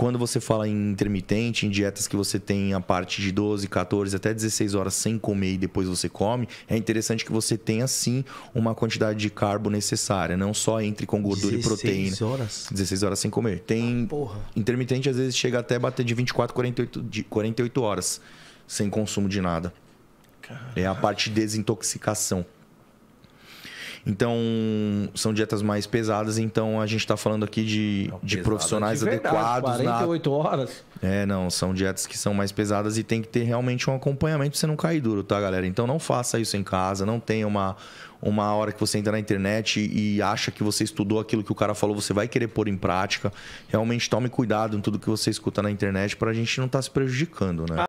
Quando você fala em intermitente, em dietas que você tem a parte de 12, 14 até 16 horas sem comer e depois você come, é interessante que você tenha sim uma quantidade de carbo necessária, não só entre com gordura e proteína. 16 horas? 16 horas sem comer. Tem ah, intermitente às vezes chega até bater de 24 48 de 48 horas sem consumo de nada. É a parte de desintoxicação. Então, são dietas mais pesadas, então a gente está falando aqui de, não, de profissionais de verdade, adequados. 48 na... horas. É, não, são dietas que são mais pesadas e tem que ter realmente um acompanhamento para você não cair duro, tá, galera? Então não faça isso em casa, não tenha uma, uma hora que você entra na internet e acha que você estudou aquilo que o cara falou, você vai querer pôr em prática. Realmente tome cuidado em tudo que você escuta na internet para a gente não estar tá se prejudicando, né? Ah.